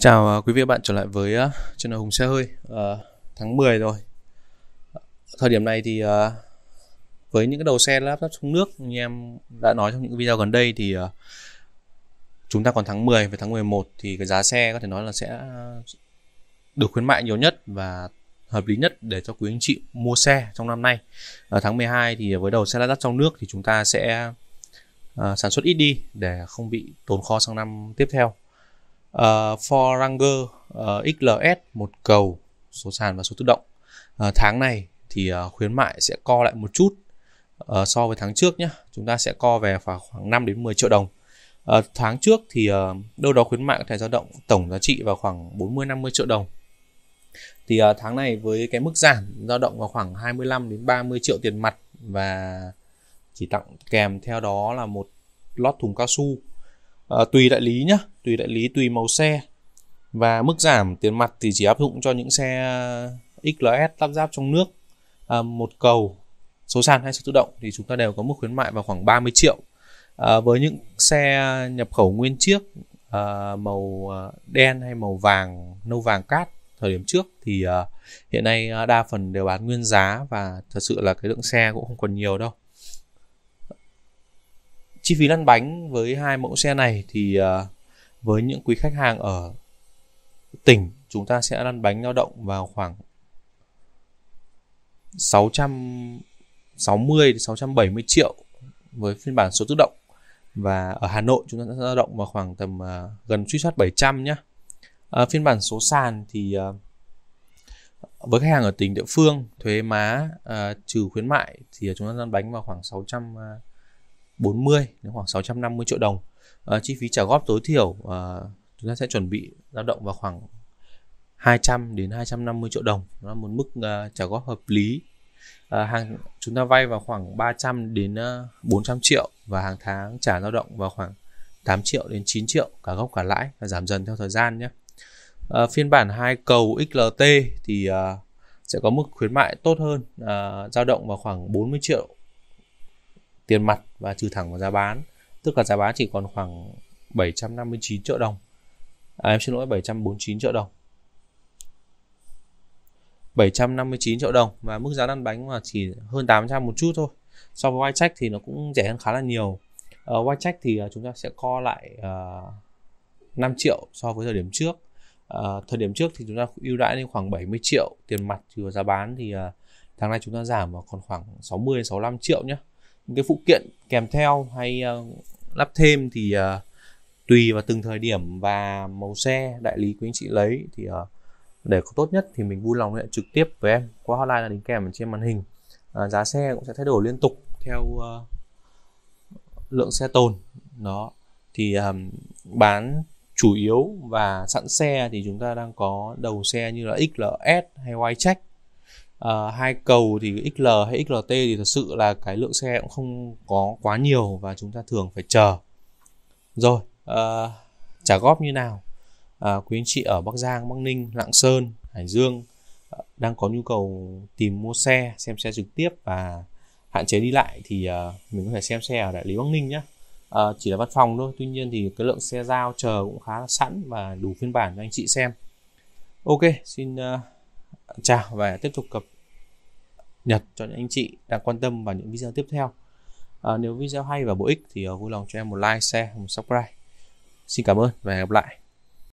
Xin chào à, quý vị và bạn trở lại với uh, channel Hùng Xe Hơi uh, Tháng 10 rồi Thời điểm này thì uh, với những cái đầu xe lắp ráp trong nước như em đã nói trong những video gần đây thì uh, chúng ta còn tháng 10 và tháng 11 thì cái giá xe có thể nói là sẽ được khuyến mại nhiều nhất và hợp lý nhất để cho quý anh chị mua xe trong năm nay ở tháng 12 thì với đầu xe lắp ráp trong nước thì chúng ta sẽ uh, sản xuất ít đi để không bị tồn kho sang năm tiếp theo uh, Ford uh, ờ, XLS một cầu số sàn và số tự động uh, tháng này thì uh, khuyến mại sẽ co lại một chút uh, so với tháng trước nhé chúng ta sẽ co về khoảng, khoảng 5 đến 10 triệu đồng uh, tháng trước thì uh, đâu đó khuyến mại có thể dao động tổng giá trị vào khoảng 40 50 triệu đồng thì uh, tháng này với cái mức giảm dao động vào khoảng 25 đến 30 triệu tiền mặt và chỉ tặng kèm theo đó là một lót thùng cao su uh, tùy đại lý nhé tùy đại lý tùy màu xe và mức giảm tiền mặt thì chỉ áp dụng cho những xe XLS lắp ráp trong nước à, một cầu số sàn hay số tự động thì chúng ta đều có mức khuyến mại vào khoảng 30 triệu à, với những xe nhập khẩu nguyên chiếc à, màu à, đen hay màu vàng nâu vàng cát thời điểm trước thì à, hiện nay đa phần đều bán nguyên giá và thật sự là cái lượng xe cũng không còn nhiều đâu chi phí lăn bánh với hai mẫu xe này thì uh, với những quý khách hàng ở tỉnh chúng ta sẽ lăn bánh dao động vào khoảng 660 đến 670 triệu với phiên bản số tự động và ở Hà Nội chúng ta sẽ dao động vào khoảng tầm uh, gần truy soát 700 nhé. À, phiên bản số sàn thì uh, với khách hàng ở tỉnh địa phương thuế má uh, trừ khuyến mại thì chúng ta lăn bánh vào khoảng 640 đến khoảng 650 triệu đồng uh, chi phí trả góp tối thiểu uh, chúng ta sẽ chuẩn bị dao động vào khoảng 200 đến 250 triệu đồng nó là một mức uh, trả góp hợp lý uh, hàng chúng ta vay vào khoảng 300 đến uh, 400 triệu và hàng tháng trả lao động vào khoảng 8 triệu đến 9 triệu cả gốc cả lãi và giảm dần theo thời gian nhé uh, phiên bản hai cầu XLT thì uh, sẽ có mức khuyến mại tốt hơn dao uh, động vào khoảng 40 triệu tiền mặt và trừ thẳng vào giá bán tức là giá bán chỉ còn khoảng 759 triệu đồng à, em xin lỗi 749 triệu đồng 759 triệu đồng và mức giá lăn bánh mà chỉ hơn 800 một chút thôi so với white check thì nó cũng rẻ hơn khá là nhiều uh, white check thì uh, chúng ta sẽ co lại uh, à, 5 triệu so với thời điểm trước uh, thời điểm trước thì chúng ta ưu đãi lên khoảng 70 triệu tiền mặt trừ giá bán thì uh, tháng này chúng ta giảm vào còn khoảng 60 65 triệu nhé những cái phụ kiện kèm theo hay uh, lắp thêm thì uh, tùy vào từng thời điểm và màu xe đại lý quý anh chị lấy thì uh, để có tốt nhất thì mình vui lòng liên hệ trực tiếp với em qua hotline là đính kèm trên màn hình à, giá xe cũng sẽ thay đổi liên tục theo uh, lượng xe tồn đó thì um, bán chủ yếu và sẵn xe thì chúng ta đang có đầu xe như là XLS hay Y-Check Ờ, hai cầu thì XL hay XLT thì thật sự là cái lượng xe cũng không có quá nhiều và chúng ta thường phải chờ rồi uh, trả góp như nào uh, quý anh chị ở Bắc Giang Bắc Ninh Lạng Sơn Hải Dương uh, đang có nhu cầu tìm mua xe xem xe trực tiếp và hạn chế đi lại thì uh, mình có thể xem xe ở đại lý Bắc Ninh nhé uh, chỉ là văn phòng thôi tuy nhiên thì cái lượng xe giao chờ cũng khá là sẵn và đủ phiên bản cho anh chị xem ok xin uh, chào và tiếp tục cập nhật cho những anh chị đang quan tâm vào những video tiếp theo à, nếu video hay và bổ ích thì à, vui lòng cho em một like share một subscribe xin cảm ơn và hẹn gặp lại